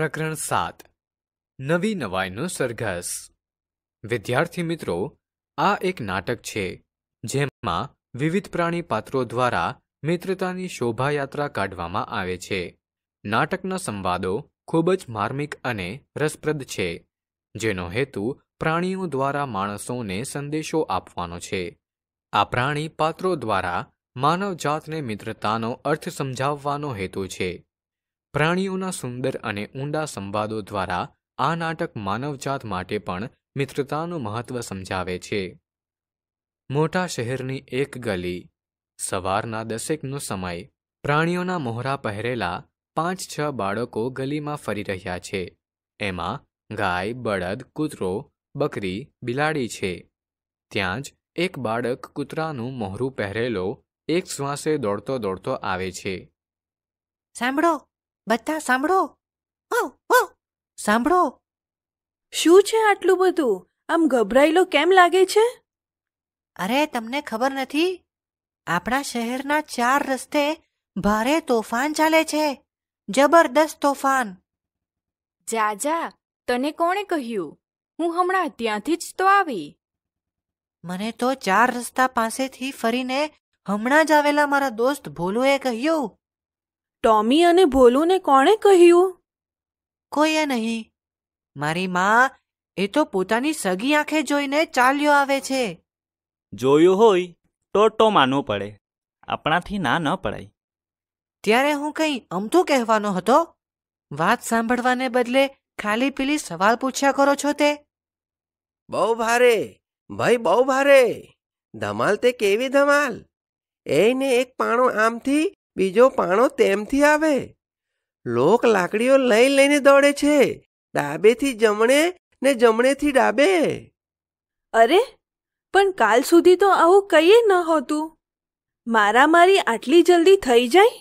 પ્રકરણ સાત નવી નવાઈનું સરઘસ વિદ્યાર્થી મિત્રો આ એક નાટક છે જેમાં વિવિધ પ્રાણી પાત્રો દ્વારા મિત્રતાની શોભાયાત્રા કાઢવામાં આવે છે નાટકના સંવાદો ખૂબ જ માર્મિક અને રસપ્રદ છે જેનો હેતુ પ્રાણીઓ દ્વારા માણસોને સંદેશો આપવાનો છે આ પ્રાણી પાત્રો દ્વારા માનવજાતને મિત્રતાનો અર્થ સમજાવવાનો હેતુ છે પ્રાણીઓના સુંદર અને ઊંડા સંવાદો દ્વારા આ નાટક માનવજાત માટે પણ મિત્રતાનું મહત્વ સમજાવે છે મોટા શહેરની એક ગલી સવારના દસેકનો સમય પ્રાણીઓના મોહરા પહેરેલા પાંચ છ બાળકો ગલીમાં ફરી રહ્યા છે એમાં ગાય બળદ કૂતરો બકરી બિલાડી છે ત્યાં જ એક બાળક કૂતરાનું મોહરું પહેરેલો એક શ્વાસે દોડતો દોડતો આવે છે સાંભળો બધા સાંભળો ઓ સાંભળો શું છે આટલું બધું આમ ગભરાયેલો કેમ લાગે છે અરે તમને ખબર નથી આપણા શહેરના ચાર રસ્તે ભારે તોફાન ચાલે છે જબરદસ્ત તોફાન જા જા તને કોણે કહ્યું હું હમણાં ત્યાંથી જ તો આવી મને તો ચાર રસ્તા પાસેથી ફરીને હમણાં જ આવેલા મારા દોસ્ત ભોલુએ કહ્યું ટોમી અને ભોલુને કોણે કહ્યું કોઈએ નહીં મારી માં એ તો પોતાની સગી આંખે જોઈને ચાલ્યો આવે છે જોયું હોય તો તો માનવું પડે આપણાથી ના ન પડાય ત્યારે હું કંઈ અમથું કહેવાનો હતો વાત સાંભળવાને બદલે ખાલી પીલી સવાલ પૂછ્યા કરો છો તે બહુ ભારે ભાઈ બહુ ભારે ધમાલ તે કેવી ધમાલ એને એક પાણો આમથી બીજો પાણો તેમથી આવે લોક લાકડીઓ લઈ લઈને દોડે છે ડાબેથી જમણે ને જમણેથી ડાબે અરે પણ કાલ સુધી તો આવું કહીએ ન હોતું મારામારી આટલી જલ્દી થઈ જાય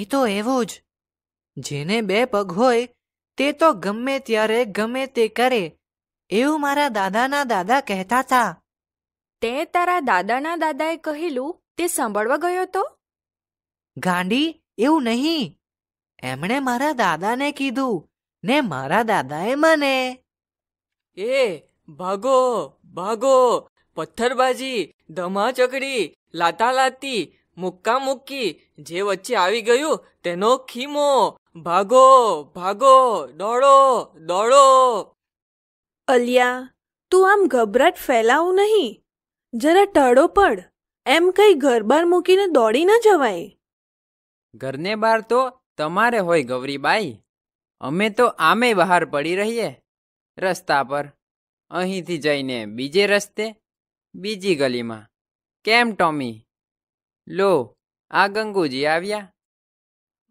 એ તો એવો જ જેને બે પગ હોય તે તો ગમે ત્યારે ગમે તે કરે એવું મારા દાદાના દાદા કહેતા હતા તે તારા દાદાના દાદાએ કહેલું તે સાંભળવા ગયો તો ગાંડી એવું નહીં એમણે મારા દાદાને કીધું ને મારા દાદાએ મને એ ભાગો ભાગો પથ્થરબાજી ધમાચકડી લાતા લાતી મુક્કા મુક્કી જે વચ્ચે આવી ગયું તેનો ખીમો ભાગો ભાગો દોડો દોડો અલિયા તું આમ ગભરાટ ફેલાવું નહીં જરા ટાળો પડ એમ કઈ ઘર મૂકીને દોડી ન જવાય ઘરને બહાર તો તમારે હોય ગૌરીબાઈ અમે તો આમે બહાર પડી રહીએ રસ્તા પર અહીંથી જઈને બીજે રસ્તે બીજી ગલીમાં કેમ ટોમી લો આ ગંગુજી આવ્યા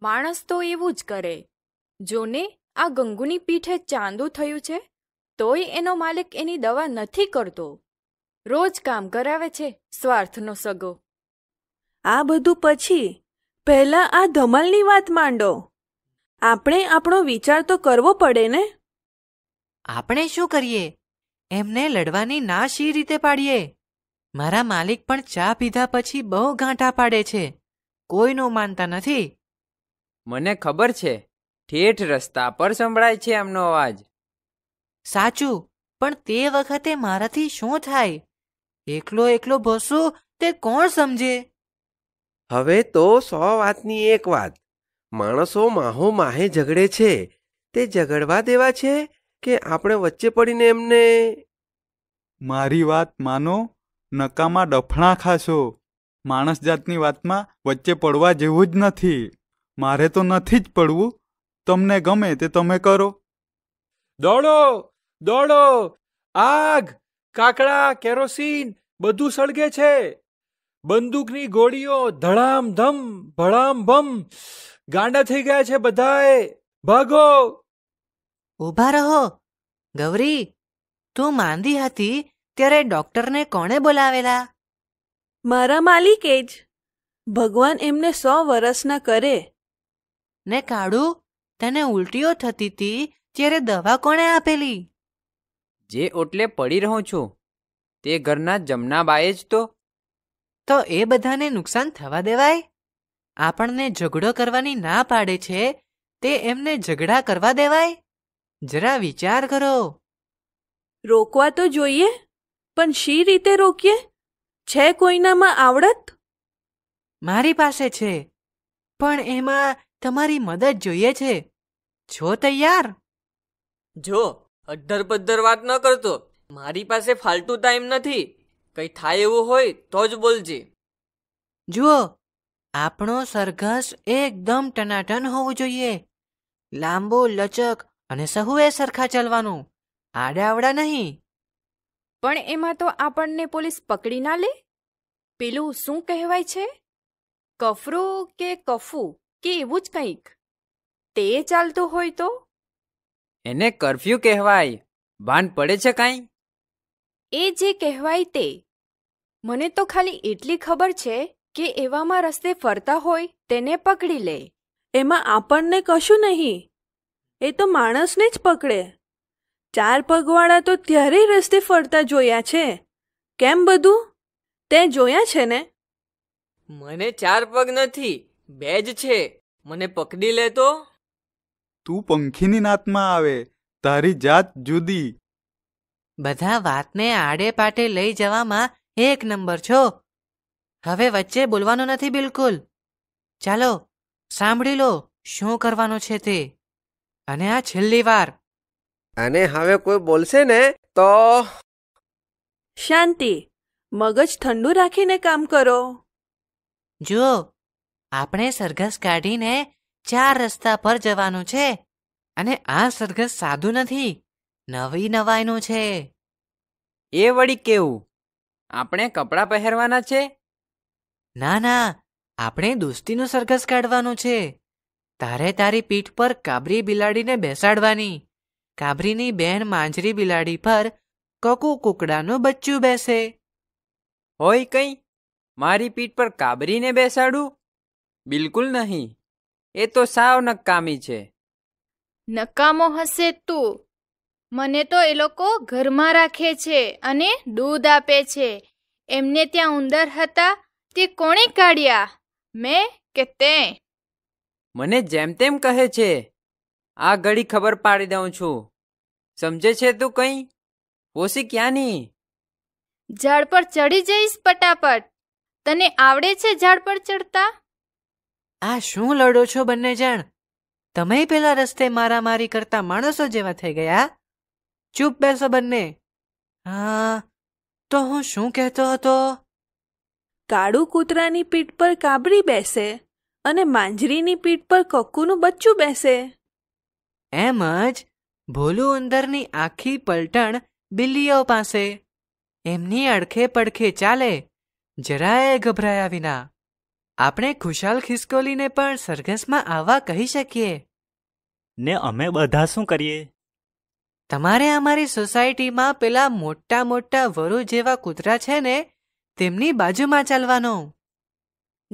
માણસ તો એવું જ કરે જોને આ ગંગુની પીઠે ચાંદુ થયું છે તોય એનો માલિક એની દવા નથી કરતો રોજ કામ કરાવે છે સ્વાર્થનો સગો આ બધું પછી પહેલા આ ધમલની વાત માંડો આપણે આપણો વિચાર તો કરવો પડે ને આપણે શું કરીએ એમને લડવાની ના શી રીતે પાડીએ મારા માલિક પણ ચા પીધા પછી બહુ ગાંઠા પાડે છે કોઈનો માનતા નથી મને ખબર છે ઠેઠ રસ્તા પર સંભળાય છે એમનો અવાજ સાચું પણ તે વખતે મારાથી શું થાય એકલો એકલો ભસો તે કોણ સમજે હવે તો સો વાતની એક વાત માણસો માહો માહે ઝઘડે છે તે ઝઘડવા દેવા છે કે આપણે વચ્ચે પડીને એમને મારી વાત માનો નકામા ડફણા ખાશો માણસ જાતની વાતમાં વચ્ચે પડવા જેવું જ નથી મારે તો નથી જ પડવું તમને ગમે તે તમે કરો દોડો દોડો આગ કાકડા કેરોસીન બધું સળગે છે બંદૂકની ગોળીઓ ધડામ ધમ ભડામ ભમ ગાંડા થઈ ગયા છે બધાએ ભાગો ઊભા રહો ગૌરી તું માંદી હતી ત્યારે ડોક્ટરને કોણે બોલાવેલા મારા માલિકે જ ભગવાન એમને સો વર્ષના કરે ને કાળુ તેને ઉલટીઓ થતી હતી ત્યારે દવા કોણે આપેલી જે ઓટલે પડી રહું છું તે ઘરના જમનાબાએ જ તો તો એ બધાને નુકસાન થવા દેવાય આપણને ઝઘડો કરવાની ના પાડે છે તે એમને ઝઘડા કરવા દેવાય જરા વિચાર કરો રોકવા તો જોઈએ પણ શી રીતે રોકીએ છે કોઈનામાં આવડત મારી પાસે છે પણ એમાં તમારી મદદ જોઈએ છે છો તૈયાર જો અડધર પદ્ધર વાત ન કરતો મારી પાસે ફાલતુ ટાઈમ નથી કંઈ થાય એવું હોય તો જ બોલજે જુઓ આપણો સરઘસ એકદમ ટનાટન હોવું જોઈએ લાંબો લચક અને સહુએ સરખા ચાલવાનું આડાવડા નહીં પણ એમાં તો આપણને પોલીસ પકડી ના લે પેલું શું કહેવાય છે કફરો કે કફુ કે એવું જ કંઈક તે ચાલતું હોય તો એને કરફ્યુ કહેવાય ભાન પડે છે કાંઈ એ જે કહેવાય તે મને તો ખાલી એટલી ખબર છે કે એવામાં રસ્તે ફરતા હોય તેને પકડી લે એમાં આપણને કશું નહીં એ તો માણસને જ પકડે ચાર પગવાળા તો ત્યારે રસ્તે ફરતા જોયા છે કેમ બધું તે જોયા છે ને મને ચાર પગ નથી બે જ છે મને પકડી લે તો તું પંખીની નાતમાં આવે તારી જાત જુદી બધા વાતને આડે પાટે લઈ જવામાં એક નંબર છો હવે વચ્ચે બોલવાનું નથી બિલકુલ ચાલો સાંભળી લો શું કરવાનું છે તે અને આ છેલ્લી વાર અને હવે કોઈ બોલશે ને તો શાંતિ મગજ ઠંડુ રાખીને કામ કરો જો આપણે સરઘસ કાઢીને ચાર રસ્તા પર જવાનું છે અને આ સરઘસ સાદું નથી નવી નવાઈનું છે એ વળી કેવું આપણે કપડાં પહેરવાના છે ના ના આપણે દોસ્તીનો સરઘસ કાઢવાનો છે તારે તારી પીઠ પર કાબરી બિલાડીને બેસાડવાની કાબરીની બહેન માંજરી બિલાડી પર કકુ કુકડાનું બચ્ચું બેસે હોય કઈ મારી પીઠ પર કાબરીને બેસાડું બિલકુલ નહીં એ તો સાવ નકામી છે નકામો હશે તું મને તો એ લોકો ઘરમાં રાખે છે અને દૂધ આપે છે એમને ત્યાં ઉંદર હતા તે કોણે કાઢ્યા મેં કે તે મને જેમ તેમ કહે છે આ ઘડી ખબર પાડી દઉં છું સમજે છે તું કંઈ ઓસી ક્યાંની ઝાડ પર ચડી જઈશ પટાપટ તને આવડે છે ઝાડ પર ચડતા આ શું લડો છો બંને જણ તમે પેલા રસ્તે મારામારી કરતા માણસો જેવા થઈ ગયા ચૂપ બેસો બંને હા તો હું શું કહેતો હતો કાળું કૂતરાની પીઠ પર કાબરી બેસે અને માંજરીની પીઠ પર કક્કુનું બચ્ચું બેસે એમ જ ભોલું ઉંદરની આખી પલટણ બિલ્લીઓ પાસે એમની અડખે પડખે ચાલે જરાય ગભરાયા વિના આપણે ખુશાલ ખિસકોલીને પણ સરઘસમાં આવવા કહી શકીએ ને અમે બધા શું કરીએ તમારે અમારી સોસાયટીમાં પેલા મોટા મોટા વરુ જેવા કૂતરા છે ને તેમની બાજુમાં ચાલવાનો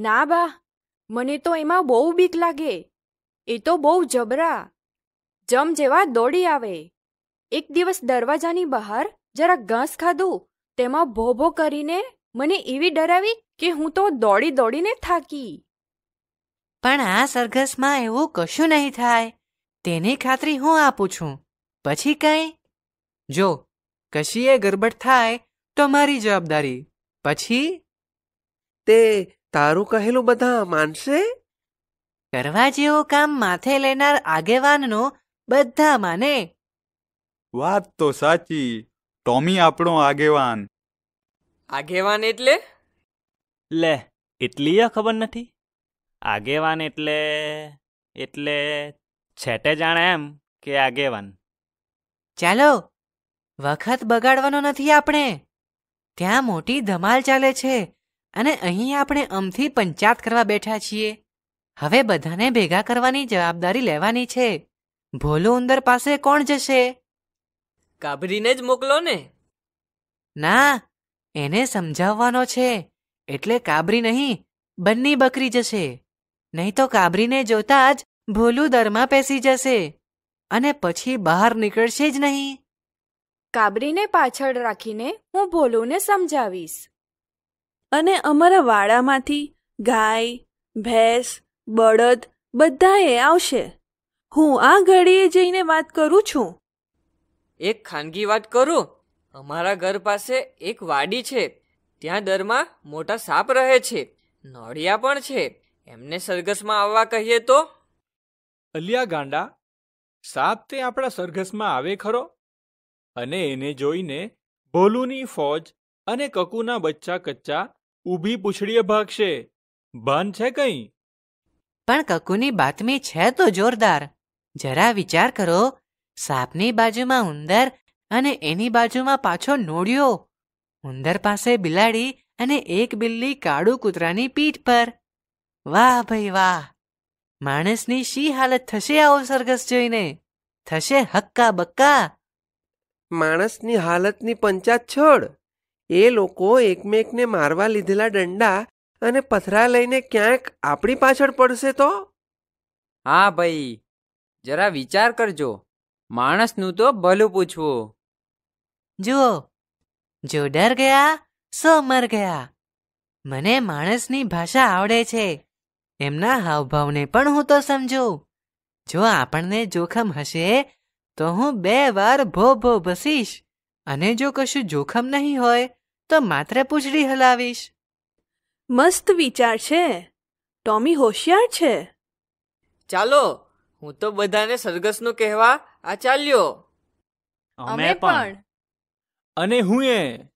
ના બા મને તો એમાં બહુ બીક લાગે એ તો બહુ જબરા જમ જેવા દોડી આવે એક દિવસ દરવાજાની બહાર જરા ઘાસ ખાધું તેમાં ભોભો કરીને મને એવી ડરાવી કે હું તો દોડી દોડીને થાકી પણ આ સરઘસમાં એવું કશું નહીં થાય તેની ખાતરી હું આપું છું પછી કાંઈ જો કશીએ ગરબડ થાય તો મારી જવાબદારી પછી તે તારું કહેલું બધા માનશે કરવા જેવું કામ માથે લેનાર આગેવાનનો બધા માને વાત તો સાચી ટોમી આપણો આગેવાન આગેવાન એટલે લે એટલી ખબર નથી આગેવાન એટલે એટલે છેટે જાણે એમ કે આગેવાન ચાલો વખત બગાડવાનો નથી આપણે ત્યાં મોટી ધમાલ ચાલે છે અને અહીં આપણે અમથી પંચાત કરવા બેઠા છીએ હવે બધાને ભેગા કરવાની જવાબદારી લેવાની છે ભોલો ઉંદર પાસે કોણ જશે કાબરીને જ મોકલો ને ના એને સમજાવવાનો છે એટલે કાબરી નહીં બંની બકરી જશે નહીં તો કાબરીને જોતા જ ભોલું દરમાં પેસી જશે અને પછી બહાર નીકળશે જ નહીં કાબરીને પાછળ રાખીને હું ભોલુને સમજાવીશ અને અમારા વાડામાંથી ગાય ભેંસ બળદ બધાએ આવશે હું આ ઘડીએ જઈને વાત કરું છું એક ખાનગી વાત કરું અમારા ઘર પાસે એક વાડી છે ત્યાં દરમાં મોટા સાપ રહે છે નોળિયા પણ છે એમને સરઘસમાં આવવા કહીએ તો અલિયા ગાંડા સાપ તે આપણા સરઘસમાં આવે ખરો અને એને જોઈને ભોલુની ફોજ અને કકુના બચ્ચા કચ્ચા ઊભી પૂછડીએ ભાગશે ભાન છે કંઈ પણ કકુની બાતમી છે તો જોરદાર જરા વિચાર કરો સાપની બાજુમાં ઉંદર અને એની બાજુમાં પાછો નોળિયો ઉંદર પાસે બિલાડી અને એક બિલ્લી કાળુ કૂતરાની પીઠ પર વાહ ભાઈ વાહ માણસની શી હાલત થશે આ અવસર્ગસ જોઈને થશે હક્કા બક્કા માણસની હાલતની પંચાત છોડ એ લોકો એકમેકને મારવા લીધેલા દંડા અને પથરા લઈને ક્યાંક આપણી પાછળ પડશે તો હા ભાઈ જરા વિચાર કરજો માણસનું તો ભલું પૂછવું જુઓ જો ડર ગયા સો મર ગયા મને માણસની ભાષા આવડે છે એમના હાવભાવને પણ હું તો સમજુ જો આપણને જોખમ હશે તો હું બે વાર ભો ભો બસીશ અને જો કશું જોખમ નહીં હોય તો માત્ર પૂછડી હલાવીશ મસ્ત વિચાર છે ટોમી હોશિયાર છે ચાલો હું તો બધાને સરઘસનું કહેવા આ ચાલ્યો અમે પણ અને હું એ